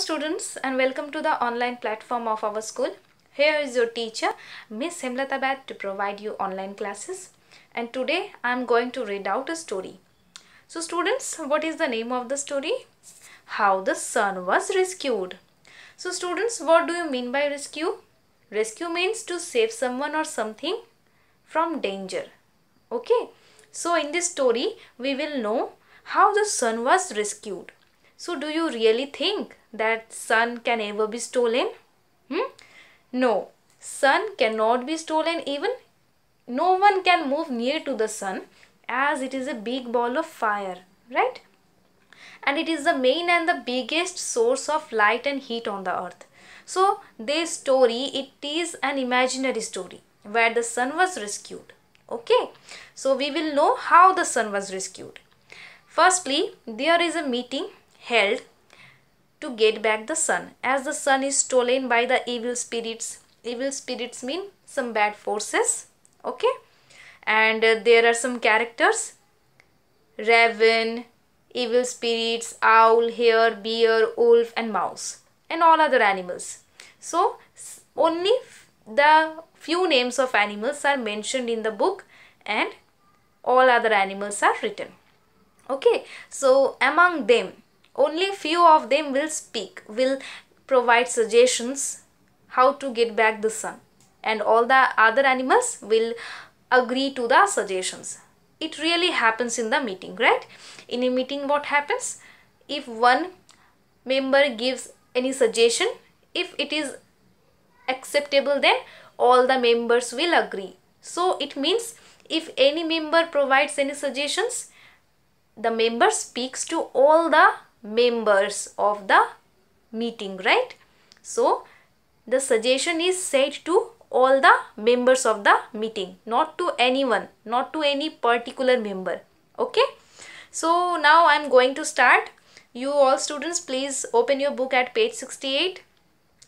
students and welcome to the online platform of our school. Here is your teacher Miss Hemlata Bat, to provide you online classes and today I am going to read out a story. So students what is the name of the story? How the sun was rescued. So students what do you mean by rescue? Rescue means to save someone or something from danger. Okay. So in this story we will know how the sun was rescued. So do you really think that sun can ever be stolen? Hmm? No, sun cannot be stolen even no one can move near to the sun as it is a big ball of fire, right? And it is the main and the biggest source of light and heat on the earth. So this story, it is an imaginary story where the sun was rescued. Okay, so we will know how the sun was rescued. Firstly, there is a meeting held to get back the sun as the sun is stolen by the evil spirits evil spirits mean some bad forces okay and uh, there are some characters raven evil spirits owl hare bear wolf and mouse and all other animals so only the few names of animals are mentioned in the book and all other animals are written okay so among them only few of them will speak, will provide suggestions how to get back the sun and all the other animals will agree to the suggestions. It really happens in the meeting, right? In a meeting what happens? If one member gives any suggestion, if it is acceptable then all the members will agree. So it means if any member provides any suggestions, the member speaks to all the members of the meeting right so the suggestion is said to all the members of the meeting not to anyone not to any particular member okay so now i'm going to start you all students please open your book at page 68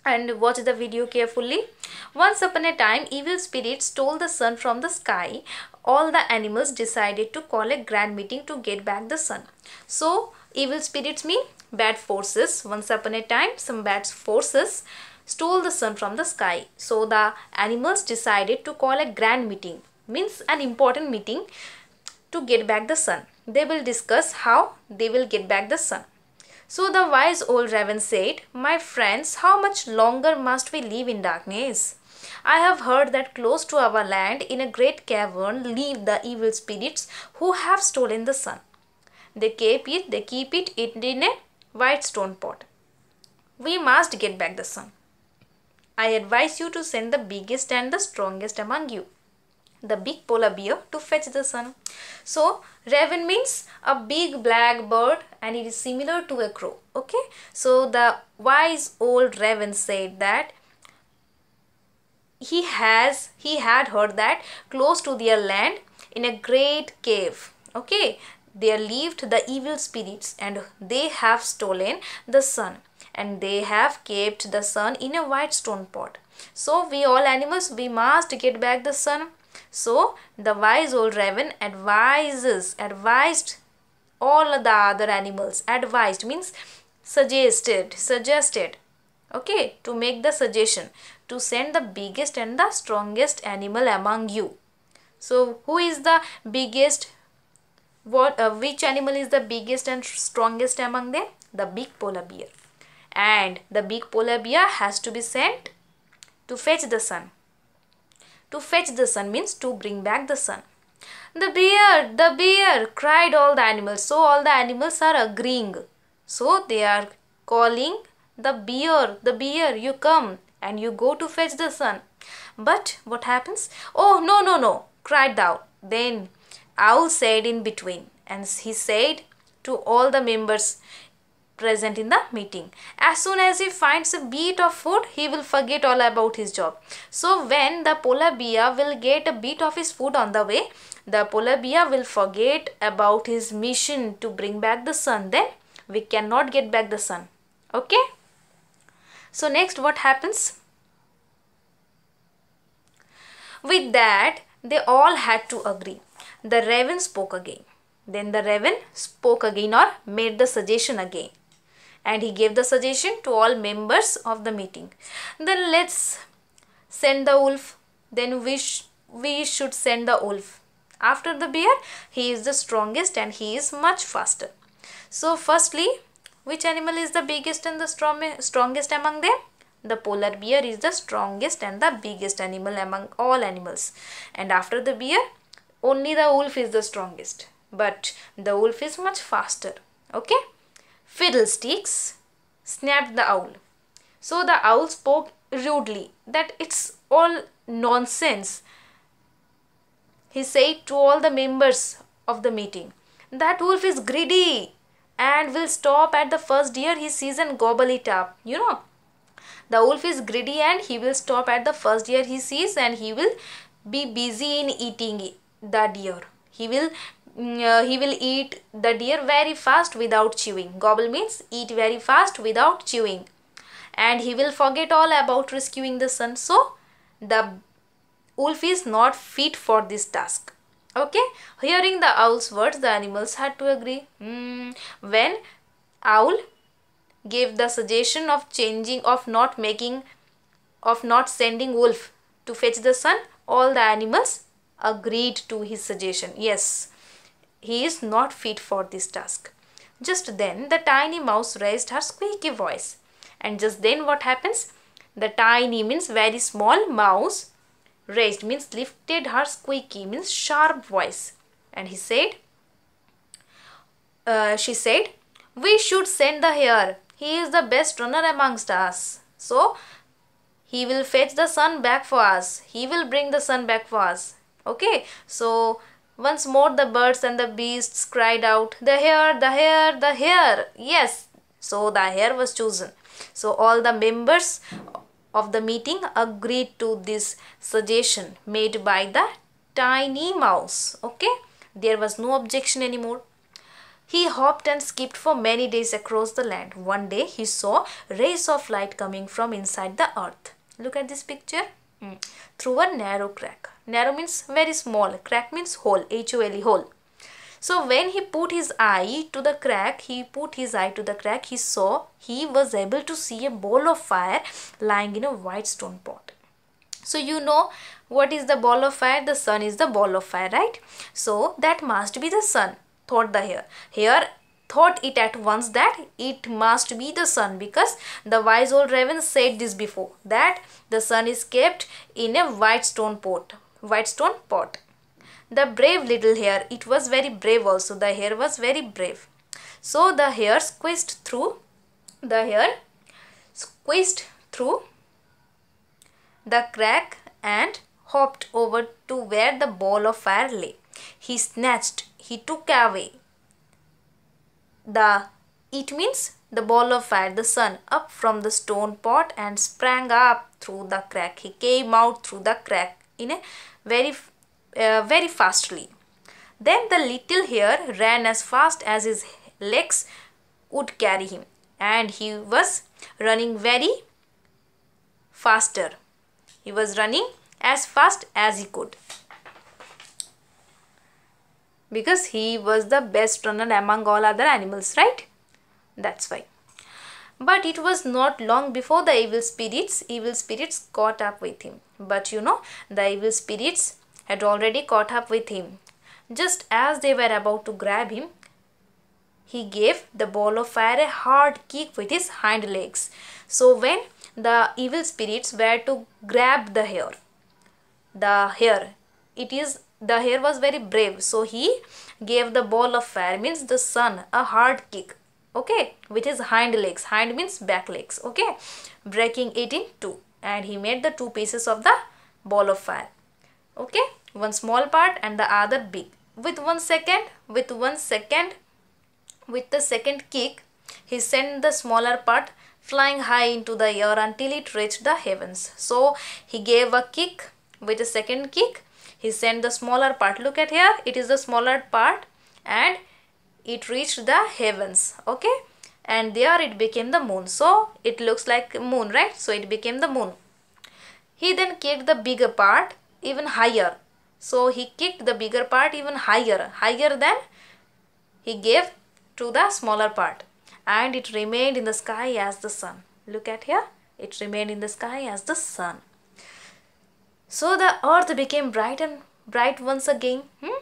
and watch the video carefully once upon a time evil spirits stole the sun from the sky all the animals decided to call a grand meeting to get back the sun so Evil spirits mean bad forces. Once upon a time, some bad forces stole the sun from the sky. So the animals decided to call a grand meeting, means an important meeting to get back the sun. They will discuss how they will get back the sun. So the wise old raven said, My friends, how much longer must we live in darkness? I have heard that close to our land in a great cavern live the evil spirits who have stolen the sun. They keep it, they keep it in a white stone pot. We must get back the sun. I advise you to send the biggest and the strongest among you, the big polar bear, to fetch the sun. So, raven means a big black bird and it is similar to a crow. Okay, so the wise old raven said that he has he had heard that close to their land in a great cave okay they left the evil spirits and they have stolen the sun and they have kept the sun in a white stone pot. So we all animals, we must get back the sun. So the wise old raven advises, advised all the other animals. Advised means suggested, suggested. Okay, to make the suggestion to send the biggest and the strongest animal among you. So who is the biggest what uh, which animal is the biggest and strongest among them the big polar bear and the big polar bear has to be sent to fetch the sun to fetch the sun means to bring back the sun the bear the bear cried all the animals so all the animals are agreeing so they are calling the bear the bear you come and you go to fetch the sun but what happens oh no no no cried thou then owl said in between and he said to all the members present in the meeting. As soon as he finds a bit of food, he will forget all about his job. So when the polar bear will get a bit of his food on the way, the polar bear will forget about his mission to bring back the sun. Then we cannot get back the sun. Okay? So next what happens? With that, they all had to agree. The raven spoke again. Then the raven spoke again or made the suggestion again. And he gave the suggestion to all members of the meeting. Then let's send the wolf. Then we, sh we should send the wolf. After the bear, he is the strongest and he is much faster. So firstly, which animal is the biggest and the strong strongest among them? The polar bear is the strongest and the biggest animal among all animals. And after the bear, only the wolf is the strongest but the wolf is much faster okay fiddlesticks snapped the owl so the owl spoke rudely that it's all nonsense he said to all the members of the meeting that wolf is greedy and will stop at the first deer he sees and gobble it up. You know, the wolf is greedy and he will stop at the first deer he sees and he will be busy in eating the deer he will mm, uh, he will eat the deer very fast without chewing gobble means eat very fast without chewing and he will forget all about rescuing the sun. so the wolf is not fit for this task okay hearing the owl's words the animals had to agree mm. when owl gave the suggestion of changing of not making of not sending wolf to fetch the sun, all the animals agreed to his suggestion. Yes, he is not fit for this task. Just then the tiny mouse raised her squeaky voice. And just then what happens? The tiny means very small mouse raised means lifted her squeaky means sharp voice. And he said, uh, she said, we should send the hare. He is the best runner amongst us. So, he will fetch the sun back for us. He will bring the sun back for us okay so once more the birds and the beasts cried out the hare the hare the hare yes so the hare was chosen so all the members of the meeting agreed to this suggestion made by the tiny mouse okay there was no objection anymore he hopped and skipped for many days across the land one day he saw rays of light coming from inside the earth look at this picture mm. through a narrow crack Narrow means very small. Crack means hole. H-O-L-E, hole. So when he put his eye to the crack, he put his eye to the crack, he saw, he was able to see a ball of fire lying in a white stone pot. So you know what is the ball of fire? The sun is the ball of fire, right? So that must be the sun, thought the hare. Hare thought it at once that it must be the sun because the wise old raven said this before that the sun is kept in a white stone pot whitestone pot. The brave little hare, it was very brave also. The hare was very brave. So the hare squeezed through. The hare squeezed through the crack and hopped over to where the ball of fire lay. He snatched, he took away the, it means the ball of fire, the sun, up from the stone pot and sprang up through the crack. He came out through the crack in a very uh, very fastly then the little hare ran as fast as his legs would carry him and he was running very faster he was running as fast as he could because he was the best runner among all other animals right that's why but it was not long before the evil spirits evil spirits caught up with him but you know, the evil spirits had already caught up with him. Just as they were about to grab him, he gave the ball of fire a hard kick with his hind legs. So when the evil spirits were to grab the hare, the hare, it is the hare was very brave. So he gave the ball of fire, means the sun, a hard kick. Okay, with his hind legs. Hind means back legs. Okay, breaking it in two and he made the two pieces of the ball of fire. Okay, one small part and the other big. With one second, with one second, with the second kick, he sent the smaller part flying high into the air until it reached the heavens. So he gave a kick with a second kick. He sent the smaller part. Look at here, it is the smaller part and it reached the heavens. Okay and there it became the moon so it looks like moon right so it became the moon he then kicked the bigger part even higher so he kicked the bigger part even higher higher than he gave to the smaller part and it remained in the sky as the sun look at here it remained in the sky as the sun so the earth became bright and bright once again hmm?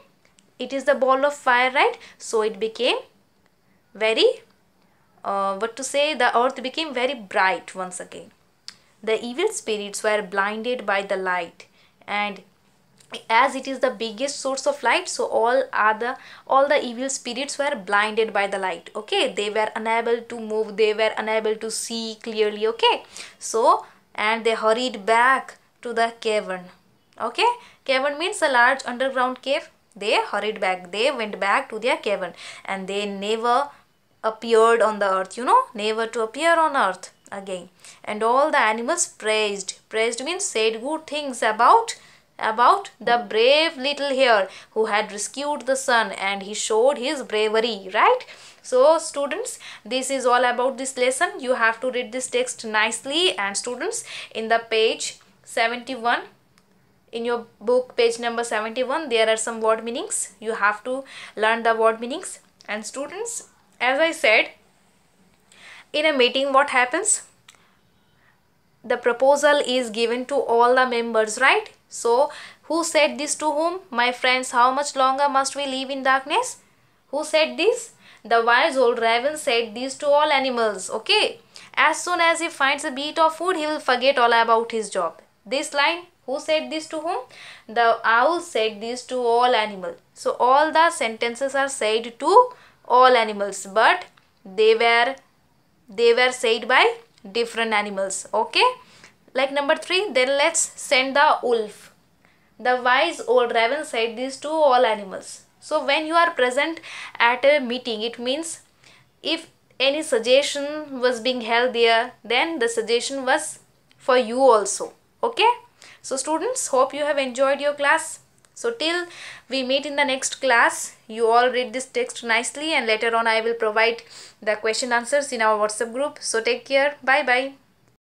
it is the ball of fire right so it became very uh, what to say, the earth became very bright once again. The evil spirits were blinded by the light and as it is the biggest source of light so all other all the evil spirits were blinded by the light okay they were unable to move they were unable to see clearly okay so and they hurried back to the cavern okay cavern means a large underground cave they hurried back they went back to their cavern and they never appeared on the earth you know never to appear on earth again and all the animals praised praised means said good things about about the brave little hare who had rescued the sun and he showed his bravery right so students this is all about this lesson you have to read this text nicely and students in the page 71 in your book page number 71 there are some word meanings you have to learn the word meanings and students as I said in a meeting what happens the proposal is given to all the members right so who said this to whom my friends how much longer must we live in darkness who said this the wise old raven said this to all animals okay as soon as he finds a bit of food he will forget all about his job this line who said this to whom the owl said this to all animals. so all the sentences are said to all animals but they were they were said by different animals okay like number 3 then let's send the wolf the wise old raven said these to all animals so when you are present at a meeting it means if any suggestion was being held there then the suggestion was for you also okay so students hope you have enjoyed your class so till we meet in the next class, you all read this text nicely and later on I will provide the question answers in our WhatsApp group. So take care. Bye-bye.